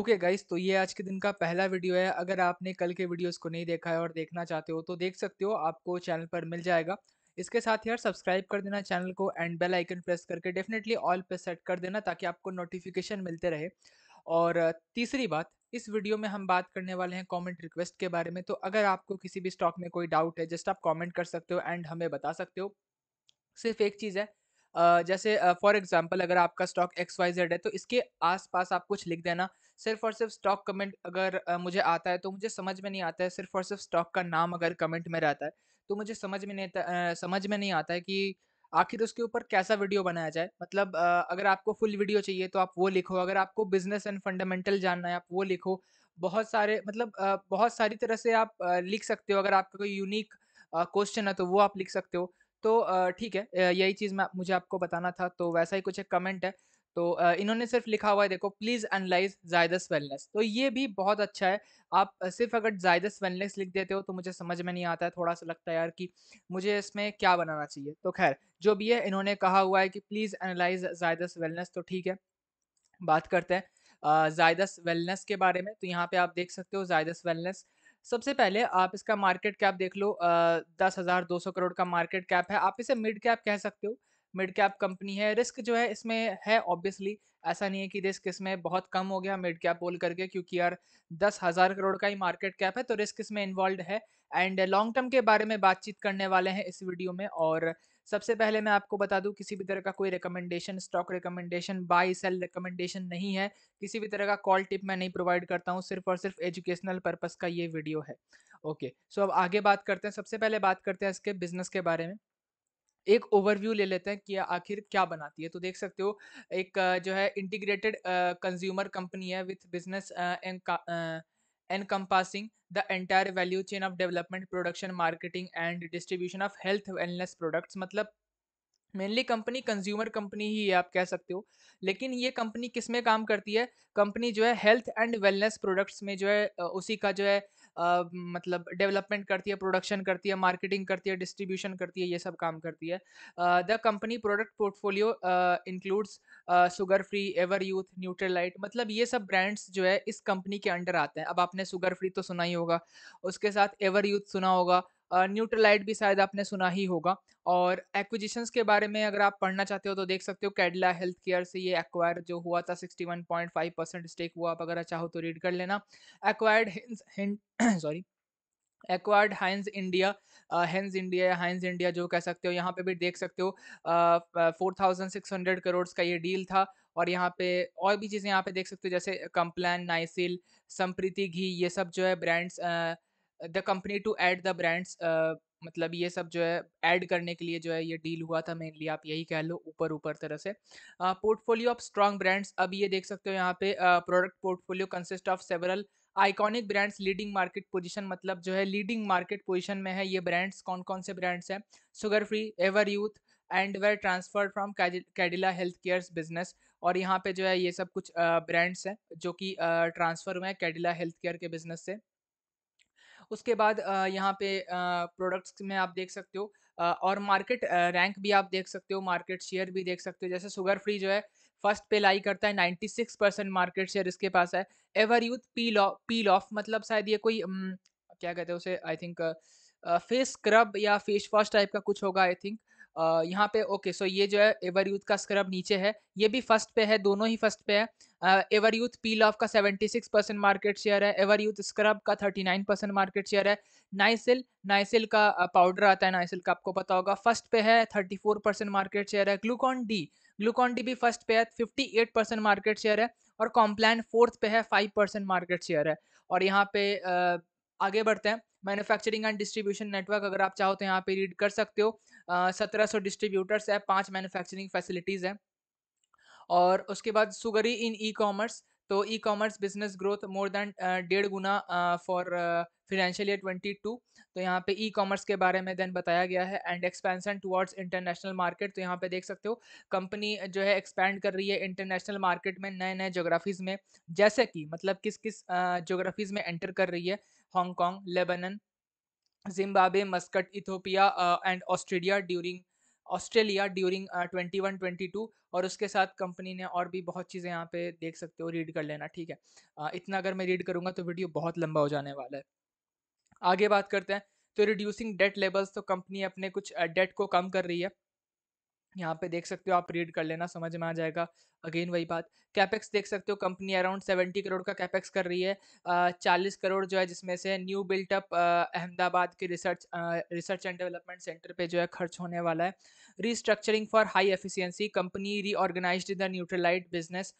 Okay guys तो ये आज के दिन का पहला वीडियो है अगर आपने कल के वीडियोस को नहीं देखा है और देखना चाहते हो तो देख सकते हो आपको चैनल पर मिल जाएगा इसके साथ यार सब्सक्राइब कर देना चैनल को एंड बेल आइकन प्रेस करके डेफिनेटली ऑल पे सेट कर देना ताकि आपको नोटिफिकेशन मिलते रहे और तीसरी बात इस वीडियो में हम बात करने वाले हैं कमेंट रिक्वेस्ट के बारे में तो अगर आपको किसी भी स्टॉक में कोई डाउट है जस्ट आप कमेंट कर सकते हो एंड हमें बता सकते हो सिर्फ एक चीज़ है जैसे फॉर एग्जाम्पल अगर आपका स्टॉक एक्स वाई जेड है तो इसके आसपास आप कुछ लिख देना सिर्फ और सिर्फ स्टॉक कमेंट अगर मुझे आता है तो मुझे समझ में नहीं आता है सिर्फ और सिर्फ स्टॉक का नाम अगर कमेंट में रहता है तो मुझे समझ में नहीं समझ में नहीं आता है कि आखिर उसके ऊपर कैसा वीडियो बनाया जाए मतलब अगर आपको फुल वीडियो चाहिए तो आप वो लिखो अगर आपको बिजनेस एंड फंडामेंटल जानना है आप वो लिखो बहुत सारे मतलब बहुत सारी तरह से आप लिख सकते हो अगर आपका कोई यूनिक क्वेश्चन है तो वो आप लिख सकते हो तो ठीक है यही चीज़ मैं मुझे आपको बताना था तो वैसा ही कुछ एक कमेंट है तो इन्होंने सिर्फ लिखा हुआ है देखो प्लीज़ एनालाइज जायदस वेलनेस तो ये भी बहुत अच्छा है आप सिर्फ अगर जायदस वेलनेस लिख देते हो तो मुझे समझ में नहीं आता है थोड़ा सा लगता है यार कि मुझे इसमें क्या बनाना चाहिए तो खैर जो भी है इन्होंने कहा हुआ है कि प्लीज़ एनालाइज जायदस वेलनेस तो ठीक है बात करते हैं जायदस वेलनेस के बारे में तो यहाँ पे आप देख सकते हो जायदस वेलनेस सबसे पहले आप इसका मार्केट कैप देख लो दस हज़ार दो सौ करोड़ का मार्केट कैप है आप इसे मिड कैप कह सकते हो मिड कैप कंपनी है रिस्क जो है इसमें है ऑब्वियसली ऐसा नहीं है कि रिस्क इसमें बहुत कम हो गया मिड कैप बोल करके क्योंकि यार दस हज़ार करोड़ का ही मार्केट कैप है तो रिस्क इसमें इन्वॉल्व है एंड लॉन्ग टर्म के बारे में बातचीत करने वाले हैं इस वीडियो में और सबसे पहले मैं आपको बता दूं किसी भी तरह का कोई recommendation stock recommendation buy sell recommendation नहीं है किसी भी तरह का कॉल टिप मैं नहीं प्रोवाइड करता हूं सिर्फ और सिर्फ एजुकेशनल पर्पस का ये वीडियो है ओके सो अब आगे बात करते हैं सबसे पहले बात करते हैं इसके बिजनेस के बारे में एक ओवरव्यू ले लेते हैं कि आखिर क्या बनाती है तो देख सकते हो एक जो है इंटीग्रेटेड कंज्यूमर कंपनी है with business compassing the entire value chain of development production marketing and distribution of health wellness products मतलब मेनली कंपनी कंज्यूमर कंपनी ही है आप कह सकते हो लेकिन ये कंपनी किस में काम करती है कंपनी जो है हेल्थ एंड वेलनेस प्रोडक्ट्स में जो है उसी का जो है मतलब डेवलपमेंट करती है प्रोडक्शन करती है मार्केटिंग करती है डिस्ट्रीब्यूशन करती है ये सब काम करती है the company product portfolio includes sugar free ever Everyuth Nutralite मतलब ये सब ब्रांड्स जो है इस कंपनी के अंडर आते हैं अब आपने शुगर फ्री तो सुना ही होगा उसके साथ एवर यूथ सुना होगा न्यूट्रलाइट भी शायद आपने सुना ही होगा और एक्विजिशन के बारे में अगर आप पढ़ना चाहते हो तो देख सकते हो कैडला हेल्थ केयर से ये एक्वायर जो हुआ था 61.5 परसेंट स्टेक हुआ आप अगर चाहो अच्छा तो रीड कर लेना acquired sorry acquired Heinz India Heinz India या हाइंस इंडिया जो कह सकते हो यहाँ पे भी देख सकते हो four thousand six hundred crore का ये डील था और यहाँ पे और भी चीज़ें यहाँ पे देख सकते हो जैसे कंप्लान नाइसिल संप्रीति घी ये सब जो है brands uh, the company to add the brands मतलब ये सब जो है ऐड करने के लिए जो है ये डील हुआ था मेनली आप यही कह लो ऊपर ऊपर तरह से पोर्टफोलियो ऑफ स्ट्रॉन्ग ब्रांड्स अब ये देख सकते हो यहाँ पे product portfolio consist of several iconic brands leading market position मतलब जो है लीडिंग मार्केट पोजीशन में है ये ब्रांड्स कौन कौन से ब्रांड्स हैं sugar free ever youth and were transfer from Cadila health care's business और यहाँ पे जो है ये सब कुछ ब्रांड्स हैं जो कि ट्रांसफ़र हुए हैं कैडिला हेल्थ केयर के बिजनेस से उसके बाद यहाँ पे प्रोडक्ट्स में आप देख सकते हो और मार्केट रैंक भी आप देख सकते हो मार्केट शेयर भी देख सकते हो जैसे शुगर फ्री जो है फर्स्ट पे लाई करता है 96 परसेंट मार्केट शेयर इसके पास है ever youth peel off peel off मतलब शायद ये कोई क्या कहते हैं उसे आई थिंक फेस स्क्रब या फेस वॉश टाइप का कुछ होगा आई थिंक यहाँ पे ओके सो ये जो है एवर यूथ का स्क्रब नीचे है ये भी फर्स्ट पे है दोनों ही फर्स्ट पे है एवर यूथ पील ऑफ का 76 परसेंट मार्केट शेयर है एवर यूथ स्क्रब का 39 परसेंट मार्केट शेयर है नाइसिल नाइसिल का पाउडर आता है नाइसिल का आपको पता होगा फर्स्ट पे है 34 परसेंट मार्केट शेयर है ग्लूकॉन डी ग्लूकॉन डी भी फर्स्ट पे है फिफ्टी परसेंट मार्केट शेयर है और कॉम्प्लान फोर्थ पे है फाइव परसेंट मार्केट शेयर है और यहाँ पे आगे बढ़ते हैं मैन्युफैक्चरिंग एंड डिस्ट्रीब्यूशन नेटवर्क अगर आप चाहो तो यहाँ पे रीड कर सकते हो सत्रह सौ डिस्ट्रीब्यूटर्स है पांच मैन्युफैक्चरिंग फैसिलिटीज़ है और उसके बाद सुगरी इन ई कॉमर्स तो e commerce business growth more than डेढ़ गुना फॉर फिनेंशियल ईयर टू तो यहाँ पे ई कॉमर्स के बारे में देन बताया गया है and expansion towards international market तो यहाँ पे देख सकते हो कंपनी जो है एक्सपैंड कर रही है इंटरनेशनल मार्केट में नए नए जोग्राफीज़ में जैसे कि मतलब किस किस जोग्राफीज़ में एंटर कर रही है Hong Kong Lebanon Zimbabwe Muscat Ethiopia and Australia during Australia during twenty one twenty two और उसके साथ कंपनी ने और भी बहुत चीज़ें यहाँ पे देख सकते हो रीड कर लेना ठीक है uh, इतना अगर मैं रीड करूँगा तो वीडियो बहुत लंबा हो जाने वाला है आगे बात करते हैं तो रिड्यूसिंग डेट लेवल्स तो कंपनी अपने कुछ डेट को कम कर रही है यहाँ पे देख सकते हो आप रीड कर लेना समझ में आ जाएगा अगेन वही बात कैपेक्स देख सकते हो कंपनी अराउंड सेवेंटी करोड़ का कैपेक्स कर रही है चालीस करोड़ जो है जिसमें से न्यू बिल्टअप अहमदाबाद के research research and development centre पे जो है खर्च होने वाला है restructuring for high efficiency company reorganise the Nutralite business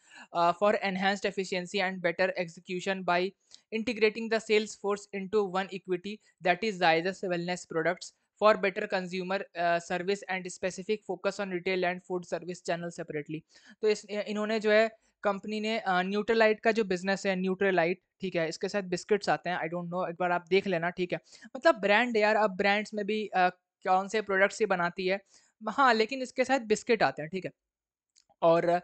for enhanced efficiency and better execution by integrating the sales force into one equity that is Zydus wellness products for better consumer service and specific focus on retail and food service channel separately तो इस इन्होंने जो है company ने Nutrilite uh, का जो business है Nutrilite ठीक है इसके साथ बिस्किट्स आते हैं आई डोंट नो एक बार आप देख लेना ठीक है मतलब ब्रांड यार अब ब्रांड्स में भी uh, कौन से प्रोडक्ट्स ही बनाती है हाँ लेकिन इसके साथ बिस्किट आते हैं ठीक है और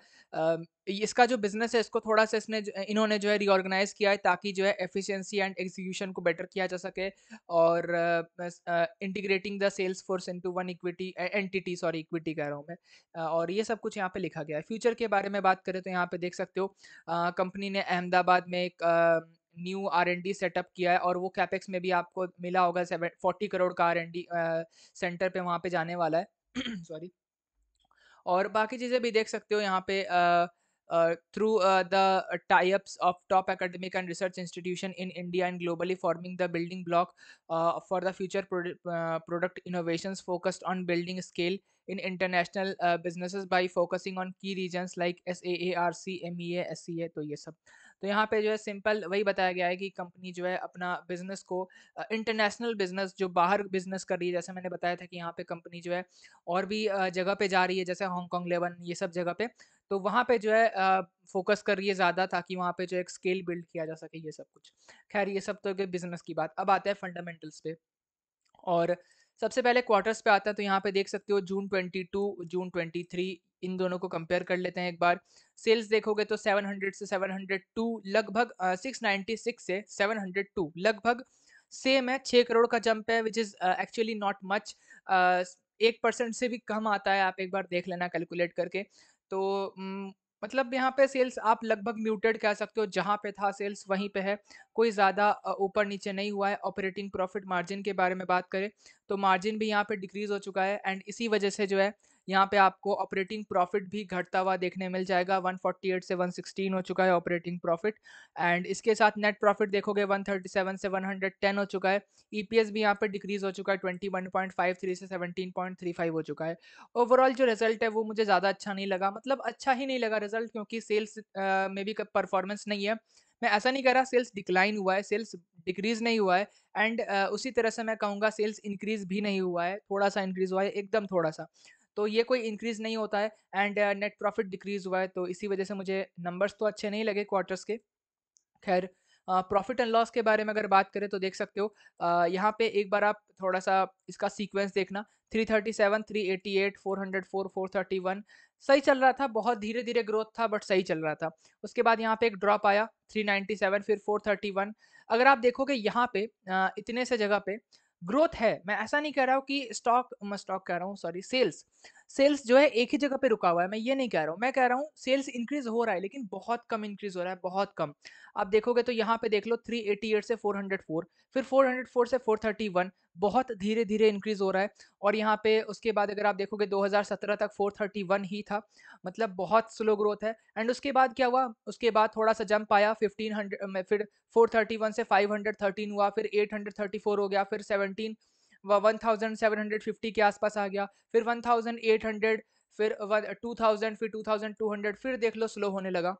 इसका जो बिजनेस है इसको थोड़ा सा इसने जो- इन्होंने जो है रिऑर्गेनाइज किया है ताकि जो है एफिशिएंसी एंड एग्जीक्यूशन को बेटर किया जा सके और integrating the sales force into one equity entity sorry equity कह रहा हूँ मैं और ये सब कुछ यहाँ पे लिखा गया है फ्यूचर के बारे में बात करें तो यहाँ पे देख सकते हो कंपनी ने अहमदाबाद में एक new R and D setup किया है और वो कैपेक्स में भी आपको मिला होगा सेवन फोर्टी करोड़ का आर एन डी सेंटर पे वहाँ पे जाने वाला है सॉरी और बाकी चीज़ें भी देख सकते हो यहाँ पे through the types of top academic and research institution in India and globally forming the building block for the future product innovation focused on building scale in international businesses by focusing on key region like S A A R C M E A S C A तो ये सब तो यहाँ पे जो है simple वही बताया गया है कि कंपनी जो है अपना बिजनेस को इंटरनेशनल बिजनेस जो बाहर बिजनेस कर रही है जैसे मैंने बताया था कि यहाँ पे कंपनी जो है और भी जगह पे जा रही है जैसे हांगकॉन्ग लेवन ये सब जगह पे तो वहाँ पे जो है फोकस कर रही है ज़्यादा ताकि वहाँ पे जो एक स्केल बिल्ड किया जा सके ये सब कुछ खैर ये सब तो बिजनेस की बात अब आते हैं फंडामेंटल्स पे और uh, सबसे पहले क्वार्टर्स पे आता है तो यहाँ पे देख सकते हो जून 22 जून 23 इन दोनों को कंपेयर कर लेते हैं एक बार सेल्स देखोगे तो 700 से 702 लगभग uh, 696 से 702 लगभग सेम है छः करोड़ का जंप है which is actually not much एक परसेंट से भी कम आता है आप एक बार देख लेना कैलकुलेट करके तो मतलब यहाँ पे सेल्स आप लगभग म्यूटेड कह सकते हो जहाँ पे था सेल्स वहीं पे है कोई ज़्यादा ऊपर नीचे नहीं हुआ है ऑपरेटिंग प्रॉफिट मार्जिन के बारे में बात करें तो मार्जिन भी यहाँ पे डिक्रीज़ हो चुका है एंड इसी वजह से जो है यहाँ पे आपको ऑपरेटिंग प्रॉफिट भी घटता हुआ देखने मिल जाएगा 148 से 116 हो चुका है ऑपरेटिंग प्रॉफिट एंड इसके साथ नेट प्रॉफिट देखोगे 137 से 110 हो चुका है ईपीएस e भी यहाँ पे डिक्रीज हो चुका है 21.53 से 17.35 हो चुका है ओवरऑल जो रिजल्ट है वो मुझे ज़्यादा अच्छा नहीं लगा मतलब अच्छा ही नहीं लगा रिजल्ट क्योंकि सेल्स में भी परफॉर्मेंस नहीं है मैं ऐसा नहीं कह रहा सेल्स डिक्लाइन हुआ है सेल्स डिक्रीज नहीं हुआ है एंड uh, उसी तरह से मैं कहूँगा सेल्स इंक्रीज भी नहीं हुआ है थोड़ा सा इंक्रीज हुआ है एकदम थोड़ा सा तो ये कोई इंक्रीज़ नहीं होता है एंड नेट प्रॉफिट डिक्रीज़ हुआ है तो इसी वजह से मुझे नंबर्स तो अच्छे नहीं लगे क्वार्टर्स के खैर प्रॉफिट एंड लॉस के बारे में अगर बात करें तो देख सकते हो यहाँ पे एक बार आप थोड़ा सा इसका सीक्वेंस देखना 337, 388, 404, 431 सही चल रहा था बहुत धीरे धीरे ग्रोथ था बट सही चल रहा था उसके बाद यहाँ पे एक ड्रॉप आया 397 फिर 431 अगर आप देखोगे यहाँ पे इतने से जगह पे ग्रोथ है मैं ऐसा नहीं कह रहा हूँ कि स्टॉक मैं स्टॉक कह रहा हूँ सॉरी सेल्स सेल्स जो है एक ही जगह पे रुका हुआ है मैं ये नहीं कह रहा हूँ मैं कह रहा हूँ सेल्स इंक्रीज हो रहा है लेकिन बहुत कम इंक्रीज हो रहा है बहुत कम आप देखोगे तो यहाँ पे देख लो 388 से 404 फिर 404 से 431 बहुत धीरे धीरे इंक्रीज हो रहा है और यहाँ पे उसके बाद अगर आप देखोगे 2017 तक 431 ही था मतलब बहुत स्लो ग्रोथ है एंड उसके बाद क्या हुआ उसके बाद थोड़ा सा जंप आया 1500 फिर 431 से 513 हुआ फिर 834 हो गया फिर 17 one thousand seven hundred fifty के आसपास आ गया फिर वन थाउजेंड एट हंड्रेड फिर टू थाउजेंड फिर टू थाउजेंड टू हंड्रेड फिर देख लो स्लो होने लगा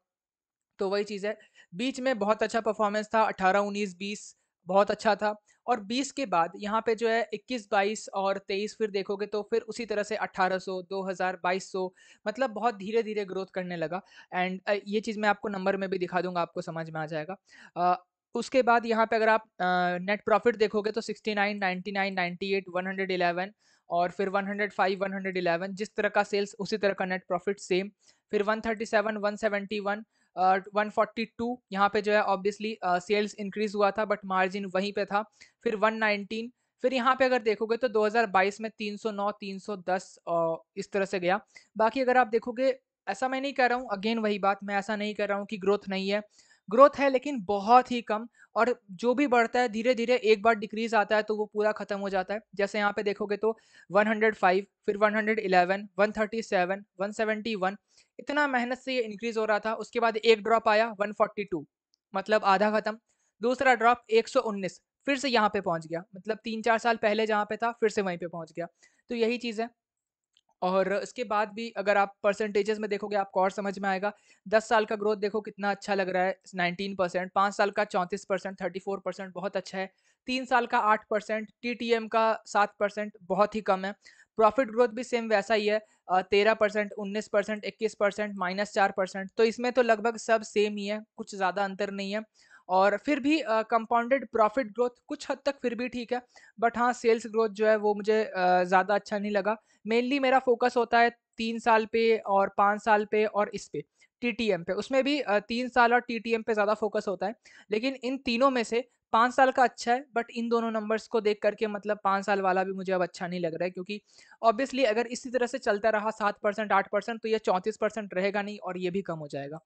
तो वही चीज़ है बीच में बहुत अच्छा परफॉर्मेंस था अट्ठारह उन्नीस बीस बहुत अच्छा था और 20 के बाद यहाँ पे जो है 21, 22 और 23 फिर देखोगे तो फिर उसी तरह से 1800, 2000, 2200 मतलब बहुत धीरे धीरे ग्रोथ करने लगा एंड ये चीज़ मैं आपको नंबर में भी दिखा दूंगा आपको समझ में आ जाएगा उसके बाद यहाँ पे अगर आप नेट प्रॉफिट देखोगे तो 69, 99, 98, 111 और फिर 105, 111 जिस तरह का सेल्स उसी तरह का नेट प्रॉफिट सेम फिर 137, 171 फोर्टी टू यहाँ पे जो है ऑब्वियसली सेल्स इंक्रीज हुआ था बट मार्जिन वहीं पे था फिर 119 फिर यहाँ पे अगर देखोगे तो 2022 में 309 310 uh, इस तरह से गया बाकी अगर आप देखोगे ऐसा मैं नहीं कह रहा हूँ अगेन वही बात मैं ऐसा नहीं कह रहा हूँ कि ग्रोथ नहीं है ग्रोथ है लेकिन बहुत ही कम और जो भी बढ़ता है धीरे धीरे एक बार डिक्रीज आता है तो वो पूरा खत्म हो जाता है जैसे यहाँ पे देखोगे तो 105 फिर 111 137 171 इतना मेहनत से ये इंक्रीज हो रहा था उसके बाद एक ड्रॉप आया 142 मतलब आधा खत्म दूसरा ड्रॉप 119 फिर से यहाँ पे पहुंच गया मतलब तीन चार साल पहले जहाँ पे था फिर से वहीं पर पहुंच गया तो यही चीज़ है और इसके बाद भी अगर आप परसेंटेजेस में देखोगे आपको और समझ में आएगा दस साल का ग्रोथ देखो कितना अच्छा लग रहा है नाइनटीन परसेंट पाँच साल का चौंतीस परसेंट थर्टी फोर परसेंट बहुत अच्छा है तीन साल का आठ परसेंट टी टी एम का सात परसेंट बहुत ही कम है प्रॉफिट ग्रोथ भी सेम वैसा ही है तेरह परसेंट उन्नीस परसेंट इक्कीस परसेंट माइनस चार परसेंट तो इसमें तो लगभग सब सेम ही है कुछ ज़्यादा अंतर नहीं है और फिर भी कंपाउंडेड प्रॉफिट ग्रोथ कुछ हद तक फिर भी ठीक है बट हाँ सेल्स ग्रोथ जो है वो मुझे ज़्यादा अच्छा नहीं लगा मेनली मेरा फोकस होता है तीन साल पे और पाँच साल पे और इस पे टी पे उसमें भी तीन साल और टी पे ज़्यादा फोकस होता है लेकिन इन तीनों में से पाँच साल का अच्छा है बट इन दोनों नंबर्स को देख करके मतलब पाँच साल वाला भी मुझे अब अच्छा नहीं लग रहा है क्योंकि ऑब्वियसली अगर इसी तरह से चलता रहा सात परसेंट आठ परसेंट तो ये चौंतीस परसेंट रहेगा नहीं और ये भी कम हो जाएगा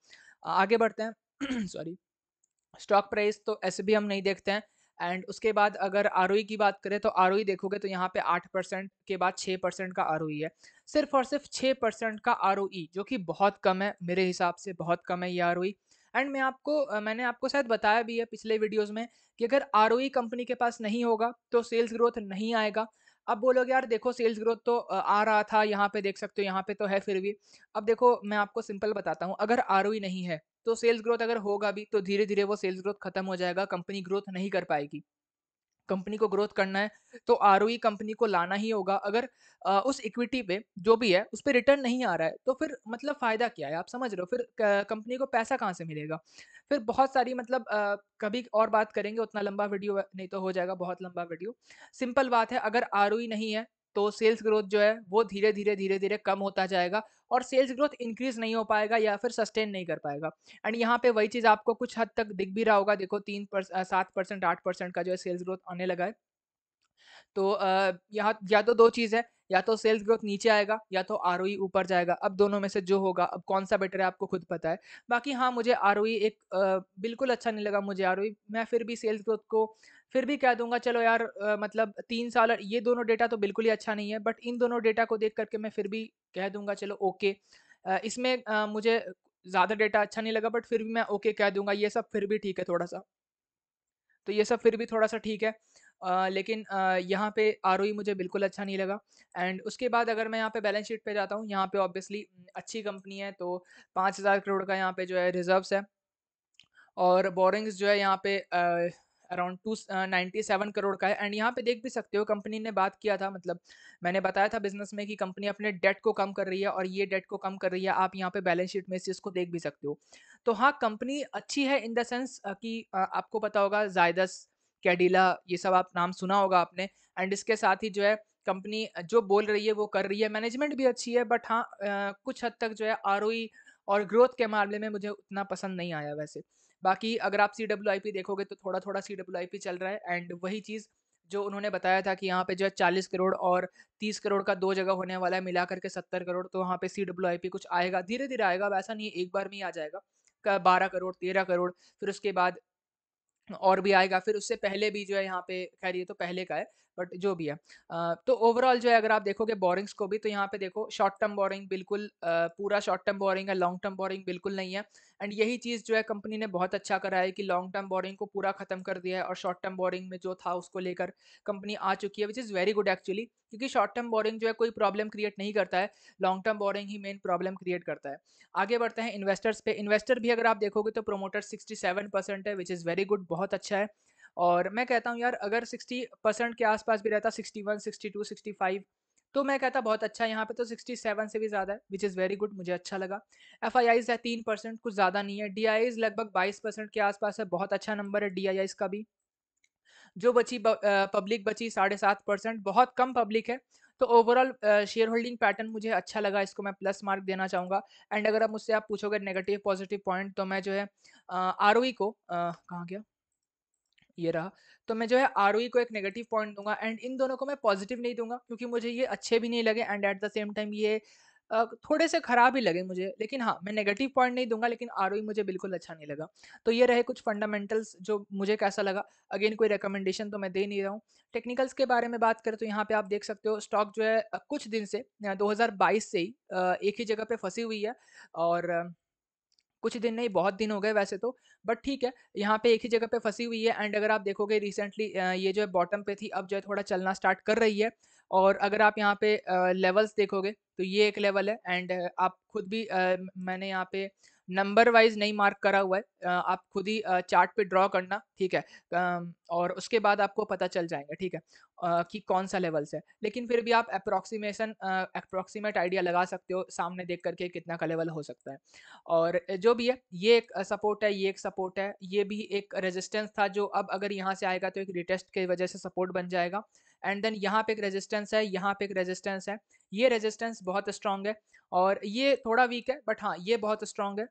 आगे बढ़ते हैं सॉरी स्टॉक प्राइस तो ऐसे भी हम नहीं देखते हैं एंड उसके बाद अगर आर की बात करें तो आर देखोगे तो यहाँ पे आठ परसेंट के बाद छः परसेंट का आर है सिर्फ और सिर्फ छः परसेंट का आर जो कि बहुत कम है मेरे हिसाब से बहुत कम है ये आर एंड मैं आपको मैंने आपको शायद बताया भी है पिछले वीडियोस में कि अगर आर कंपनी के पास नहीं होगा तो सेल्स ग्रोथ नहीं आएगा अब बोलोगे यार देखो सेल्स ग्रोथ तो आ रहा था यहाँ पे देख सकते हो यहाँ पे तो है फिर भी अब देखो मैं आपको सिंपल बताता हूँ अगर आर e नहीं है तो सेल्स ग्रोथ अगर होगा भी तो धीरे धीरे वो सेल्स ग्रोथ खत्म हो जाएगा कंपनी ग्रोथ नहीं कर पाएगी कंपनी को ग्रोथ करना है तो आर कंपनी e को लाना ही होगा अगर आ, उस इक्विटी पे जो भी है उस पर रिटर्न नहीं आ रहा है तो फिर मतलब फ़ायदा क्या है आप समझ रहे हो फिर कंपनी को पैसा कहाँ से मिलेगा फिर बहुत सारी मतलब आ, कभी और बात करेंगे उतना लंबा वीडियो नहीं तो हो जाएगा बहुत लंबा वीडियो सिंपल बात है अगर आर e नहीं है तो सेल्स ग्रोथ जो है वो धीरे धीरे धीरे धीरे कम होता जाएगा और सेल्स ग्रोथ इंक्रीज नहीं हो पाएगा या फिर सस्टेन नहीं कर पाएगा एंड यहाँ पे वही चीज़ आपको कुछ हद तक दिख भी रहा होगा देखो तीन सात परसेंट आठ परसेंट का जो है सेल्स ग्रोथ आने लगा है तो यहाँ या तो दो चीज़ है या तो सेल्स ग्रोथ नीचे आएगा या तो आर e ऊपर जाएगा अब दोनों में से जो होगा अब कौन सा बेटर है आपको खुद पता है बाकी हाँ मुझे आर e एक आ, बिल्कुल अच्छा नहीं लगा मुझे आर e। मैं फिर भी सेल्स ग्रोथ को फिर भी कह दूंगा चलो यार आ, मतलब तीन साल ये दोनों डेटा तो बिल्कुल ही अच्छा नहीं है बट इन दोनों डेटा को देख करके मैं फिर भी कह दूंगा चलो ओके आ, इसमें आ, मुझे ज़्यादा डेटा अच्छा नहीं लगा बट फिर भी मैं ओके कह दूंगा ये सब फिर भी ठीक है थोड़ा सा तो ये सब फिर भी थोड़ा सा ठीक है आ, लेकिन यहाँ पे आर मुझे बिल्कुल अच्छा नहीं लगा एंड उसके बाद अगर मैं यहाँ पे बैलेंस शीट पे जाता हूँ यहाँ पे ऑब्वियसली अच्छी कंपनी है तो पाँच हज़ार करोड़ का यहाँ पे जो है रिजर्व्स है और बोरिंग्स जो है यहाँ पे around two ninety seven crore का है एंड यहाँ पे देख भी सकते हो कंपनी ने बात किया था मतलब मैंने बताया था बिजनेस में कि कंपनी अपने डेट को कम कर रही है और ये डेट को कम कर रही है आप यहाँ पे बैलेंस शीट में इस चीज़ को देख भी सकते हो तो हाँ कंपनी अच्छी है इन द सेंस कि आपको पता होगा जायदस कैडिला ये सब आप नाम सुना होगा आपने एंड इसके साथ ही जो है कंपनी जो बोल रही है वो कर रही है मैनेजमेंट भी अच्छी है बट हाँ कुछ हद तक जो है आर और ग्रोथ के मामले में मुझे उतना पसंद नहीं आया वैसे बाकी अगर आप सी डब्ल्यू आई पी देखोगे तो थोड़ा थोड़ा सी आई पी चल रहा है एंड वही चीज़ जो उन्होंने बताया था कि यहाँ पे जो है चालीस करोड़ और तीस करोड़ का दो जगह होने वाला है मिला करके सत्तर करोड़ तो वहाँ पे सी डब्ल्यू आई पी कुछ आएगा धीरे धीरे आएगा वैसा नहीं एक बार में ही आ जाएगा बारह करोड़ तेरह करोड़ फिर उसके बाद और भी आएगा फिर उससे पहले भी जो है यहाँ पे खैर ये तो पहले का है बट जो भी है तो ओवरऑल जो है अगर आप देखोगे बोरिंग्स को भी तो यहाँ पे देखो शॉर्ट टर्म बोरिंग बिल्कुल पूरा शॉर्ट टर्म बोरिंग है लॉन्ग टर्म बोरिंग बिल्कुल नहीं है एंड यही चीज़ जो है कंपनी ने बहुत अच्छा करा है कि लॉन्ग टर्म बोरिंग को पूरा खत्म कर दिया है और शॉर्ट टर्म बोरिंग में जो था उसको लेकर कंपनी आ चुकी है which is very good actually क्योंकि शॉर्ट टर्म बोरिंग जो है कोई प्रॉब्लम क्रिएट नहीं करता है लॉन्ग टर्म बोरिंग ही मेन प्रॉब्लम क्रिएट करता है आगे बढ़ते हैं इन्वेस्टर्स पे इन्वेस्टर भी अगर आप देखोगे तो प्रोमोटर सिक्सटी सेवन परसेंट है विच इज़ वेरी गुड बहुत अच्छा है और मैं कहता हूँ यार अगर सिक्सटी परसेंट के आसपास भी रहता sixty one sixty two sixty five तो मैं कहता बहुत अच्छा यहाँ पे तो 67 से भी ज़्यादा है विच इज़ वेरी गुड मुझे अच्छा लगा एफ है तीन परसेंट कुछ ज़्यादा नहीं है डी लगभग बाईस परसेंट के आसपास है बहुत अच्छा नंबर है डी का भी जो बची पब्लिक बची साढ़े सात परसेंट बहुत कम पब्लिक है तो ओवरऑल शेयर होल्डिंग पैटर्न मुझे अच्छा लगा इसको मैं प्लस मार्क देना चाहूँगा एंड अगर आप मुझसे आप पूछोगे नेगेटिव पॉजिटिव पॉइंट तो मैं जो है आर e को कहाँ गया ये रहा तो मैं जो है आर e को एक नेगेटिव पॉइंट दूंगा एंड इन दोनों को मैं पॉजिटिव नहीं दूंगा क्योंकि मुझे ये अच्छे भी नहीं लगे and at the same time ये थोड़े से ख़राब ही लगे मुझे लेकिन हाँ मैं नेगेटिव पॉइंट नहीं दूंगा लेकिन आर e मुझे बिल्कुल अच्छा नहीं लगा तो ये रहे कुछ फंडामेंटल्स जो मुझे कैसा लगा अगेन कोई रिकमेंडेशन तो मैं दे नहीं रहा हूँ टेक्निकल्स के बारे में बात करें तो यहाँ पे आप देख सकते हो स्टॉक जो है कुछ दिन से 2022 से ही एक ही जगह पे फंसी हुई है और कुछ दिन नहीं बहुत दिन हो गए वैसे तो बट ठीक है यहाँ पे एक ही जगह पे फंसी हुई है एंड अगर आप देखोगे रिसेंटली ये जो है बॉटम पे थी अब जो है थोड़ा चलना स्टार्ट कर रही है और अगर आप यहाँ पे लेवल्स देखोगे तो ये एक लेवल है एंड आप खुद भी मैंने यहाँ पे नंबर वाइज नहीं मार्क करा हुआ है आप खुद ही चार्ट पे ड्रॉ करना ठीक है और उसके बाद आपको पता चल जाएगा ठीक है कि कौन सा लेवल्स है लेकिन फिर भी आप अप्रोक्सीमेशन अप्रोक्सीमेट आइडिया लगा सकते हो सामने देख करके कितना का लेवल हो सकता है और जो भी है ये एक सपोर्ट है ये एक सपोर्ट सपोर्ट है ये भी एक रेजिस्टेंस था जो अब अगर यहाँ से आएगा तो एक रिटेस्ट के वजह से सपोर्ट बन जाएगा एंड देन यहाँ पे एक रेजिस्टेंस है यहाँ पे एक रेजिस्टेंस है ये रेजिस्टेंस बहुत स्ट्रांग है और ये थोड़ा वीक है बट हाँ ये बहुत स्ट्रांग है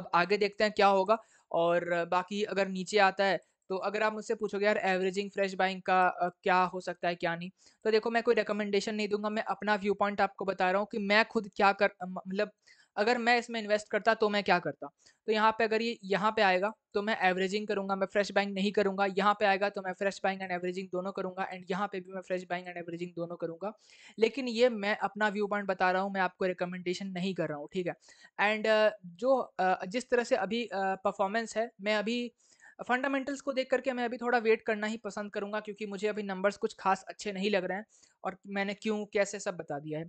अब आगे देखते हैं क्या होगा और बाकी अगर नीचे आता है तो अगर आप मुझसे पूछोगे यार एवरेजिंग फ्रेश बाइंग का क्या हो सकता है क्या नहीं तो देखो मैं कोई रिकमेंडेशन नहीं दूंगा मैं अपना व्यू पॉइंट आपको बता रहा हूँ कि मैं खुद क्या कर मतलब अगर मैं इसमें इन्वेस्ट करता तो मैं क्या करता तो यहाँ पे अगर ये यहाँ पे आएगा तो मैं एवरेजिंग करूंगा मैं फ्रेश बाइंग नहीं करूँगा यहाँ पे आएगा तो मैं फ्रेश बाइंग एंड एवरेजिंग दोनों करूँगा एंड यहाँ पे भी मैं फ्रेश बाइंग एंड एवरेजिंग दोनों करूँगा लेकिन ये मैं अपना व्यू पॉइंट बता रहा हूँ मैं आपको रिकमेंडेशन नहीं कर रहा हूँ ठीक है एंड जो जिस तरह से अभी परफॉर्मेंस है मैं अभी फंडामेंटल्स को देख करके मैं अभी थोड़ा वेट करना ही पसंद करूंगा क्योंकि मुझे अभी नंबर्स कुछ खास अच्छे नहीं लग रहे हैं और मैंने क्यों कैसे सब बता दिया है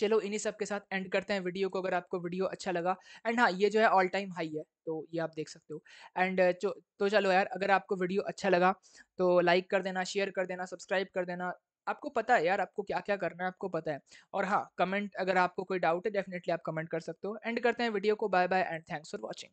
चलो इन्हीं सब के साथ एंड करते हैं वीडियो को अगर आपको वीडियो अच्छा लगा एंड हाँ ये जो है ऑल टाइम हाई है तो ये आप देख सकते हो एंड तो चलो यार अगर आपको वीडियो अच्छा लगा तो लाइक कर देना शेयर कर देना सब्सक्राइब कर देना आपको पता है यार आपको क्या क्या करना है आपको पता है और हाँ कमेंट अगर आपको कोई डाउट है डेफिनेटली आप कमेंट कर सकते हो एंड करते हैं वीडियो को bye bye and thanks for watching